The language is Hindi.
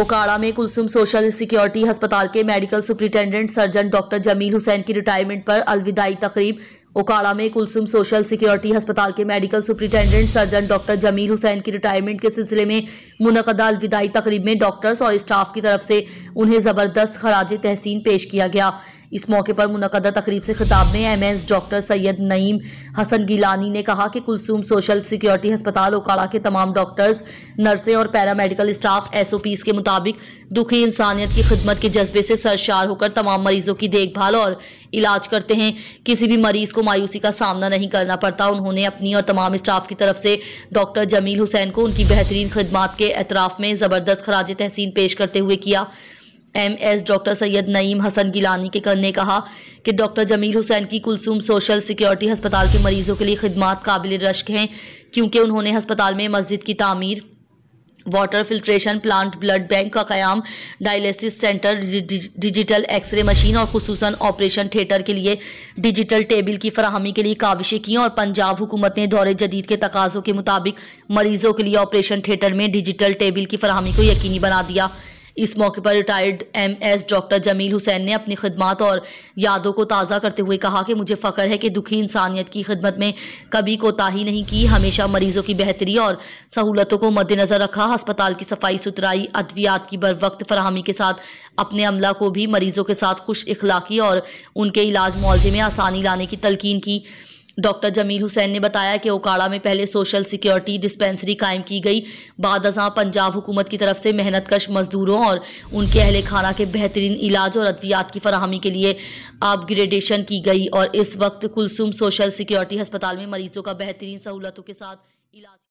ओकाड़ा में कुलसुम सोशल सिक्योरिटी अस्पताल के medical superintendent surgeon doctor Jamil Hussain की रिटायरमेंट पर अलविदाई तकरीब ओकाड़ा में कुलसुम सोशल सिक्योरिटी अस्पताल के medical superintendent surgeon doctor Zameer Hussain की रिटायरमेंट के सिलसिले में मुनदा अलविदाई तकरीब में डॉक्टर्स और स्टाफ की तरफ से उन्हें ज़बरदस्त खराज तहसीन पेश किया गया इस मौके पर मुनदा तकरीब से खिताब में M S doctor Syed Naeem Hasan Gilani ने कहा कि कुलसूम सोशल सिक्योरिटी अस्पताल ओकाड़ा के तमाम डॉक्टर्स नर्सें और paramedical staff S O Ps के मुताबिक दुखी इंसानियत की खिदमत के जज्बे से सरशार होकर तमाम मरीजों की देखभाल और इलाज करते हैं किसी भी मरीज को मायूसी का सामना नहीं करना पड़ता उन्होंने अपनी और तमाम स्टाफ की तरफ से डॉक्टर जमील हुसैन को उनकी बेहतरीन खदमात के एतराफ़ में ज़बरदस्त खराज तहसीन पेश करते हुए किया एमएस डॉक्टर सैयद नईम हसन गिलानी के करने ने कहा कि डॉक्टर जमील हुसैन की कुलसूम सोशल सिक्योरिटी अस्पताल के मरीज़ों के लिए खदमात काबिल रश्क हैं क्योंकि उन्होंने अस्पताल में मस्जिद की तमीर water filtration plant blood bank का क़्याम dialysis centre digital x ray machine और खसूस ऑपरेशन थिएटर के लिए डिजिटल टेबल की फरहमी के लिए काविशें की और पंजाब हुकूमत ने दौरे जदीद के तकाज़ों के मुताबिक मरीज़ों के लिए ऑपरेशन थिएटर में डिजिटल टेबल की फरहमी को यकीनी बना दिया इस मौके पर retired M S doctor Jamil Hussain ने अपनी खदमात और यादों को ताज़ा करते हुए कहा कि मुझे फ़ख्र है कि दुखी इंसानियत की खिदमत में कभी कोताही नहीं की हमेशा मरीज़ों की बेहतरी और सहूलतों को मद्देनज़र रखा अस्पताल की सफाई सुथराई अद्वियात की बर वक्त फरहमी के साथ अपने अमला को भी मरीज़ों के साथ खुश इखलाकी और उनके इलाज मुआवजे में आसानी लाने की तलकिन की डॉक्टर जमील हुसैन ने बताया कि ओकाड़ा में पहले सोशल सिक्योरिटी डिस्पेंसरी कायम की गई बाद अजा पंजाब हुकूमत की तरफ से मेहनत कश मजदूरों और उनके अहले खाना के बेहतरीन इलाज और अद्वियात की फरहमी के लिए अपग्रेडेशन की गई और इस वक्त कुलसुम सोशल सिक्योरिटी अस्पताल में मरीजों का बेहतरीन सहूलतों के साथ इलाज